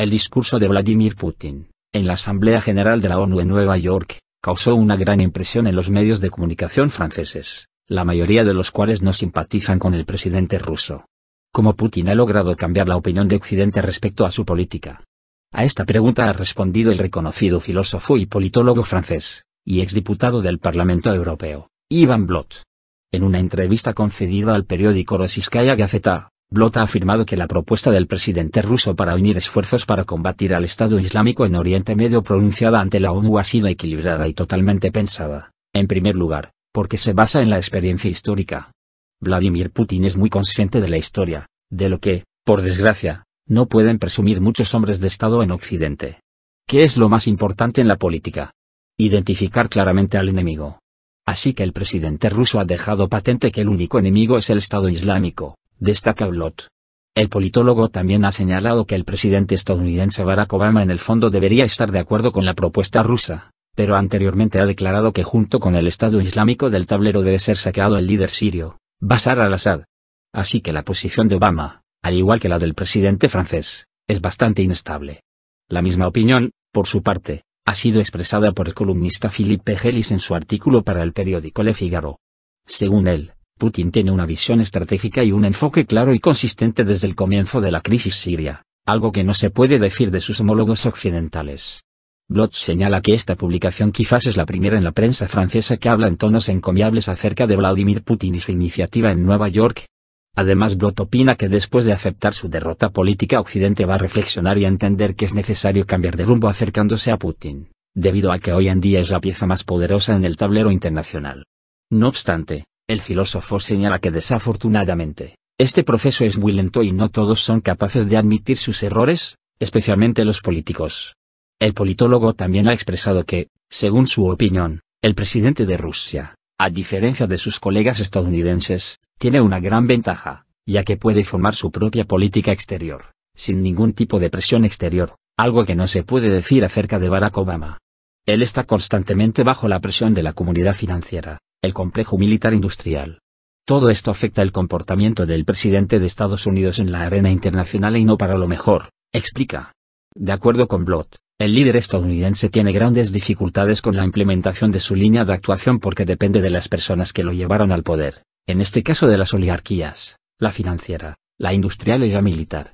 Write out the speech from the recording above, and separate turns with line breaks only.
El discurso de Vladimir Putin, en la Asamblea General de la ONU en Nueva York, causó una gran impresión en los medios de comunicación franceses, la mayoría de los cuales no simpatizan con el presidente ruso. ¿Cómo Putin ha logrado cambiar la opinión de Occidente respecto a su política? A esta pregunta ha respondido el reconocido filósofo y politólogo francés, y exdiputado del Parlamento Europeo, Ivan Blot. En una entrevista concedida al periódico Rosiskaya Gazeta, Blot ha afirmado que la propuesta del presidente ruso para unir esfuerzos para combatir al Estado Islámico en Oriente Medio pronunciada ante la ONU ha sido equilibrada y totalmente pensada, en primer lugar, porque se basa en la experiencia histórica. Vladimir Putin es muy consciente de la historia, de lo que, por desgracia, no pueden presumir muchos hombres de Estado en Occidente. ¿Qué es lo más importante en la política? Identificar claramente al enemigo. Así que el presidente ruso ha dejado patente que el único enemigo es el Estado Islámico destaca Blot. El politólogo también ha señalado que el presidente estadounidense Barack Obama en el fondo debería estar de acuerdo con la propuesta rusa, pero anteriormente ha declarado que junto con el Estado Islámico del tablero debe ser saqueado el líder sirio, Bashar al-Assad. Así que la posición de Obama, al igual que la del presidente francés, es bastante inestable. La misma opinión, por su parte, ha sido expresada por el columnista Philippe Gelis en su artículo para el periódico Le Figaro. Según él, Putin tiene una visión estratégica y un enfoque claro y consistente desde el comienzo de la crisis siria, algo que no se puede decir de sus homólogos occidentales. Blot señala que esta publicación quizás es la primera en la prensa francesa que habla en tonos encomiables acerca de Vladimir Putin y su iniciativa en Nueva York. Además Blot opina que después de aceptar su derrota política Occidente va a reflexionar y a entender que es necesario cambiar de rumbo acercándose a Putin, debido a que hoy en día es la pieza más poderosa en el tablero internacional. No obstante, el filósofo señala que desafortunadamente, este proceso es muy lento y no todos son capaces de admitir sus errores, especialmente los políticos. El politólogo también ha expresado que, según su opinión, el presidente de Rusia, a diferencia de sus colegas estadounidenses, tiene una gran ventaja, ya que puede formar su propia política exterior, sin ningún tipo de presión exterior, algo que no se puede decir acerca de Barack Obama. Él está constantemente bajo la presión de la comunidad financiera, el complejo militar industrial. Todo esto afecta el comportamiento del presidente de Estados Unidos en la arena internacional y no para lo mejor, explica. De acuerdo con Blot, el líder estadounidense tiene grandes dificultades con la implementación de su línea de actuación porque depende de las personas que lo llevaron al poder, en este caso de las oligarquías, la financiera, la industrial y la militar.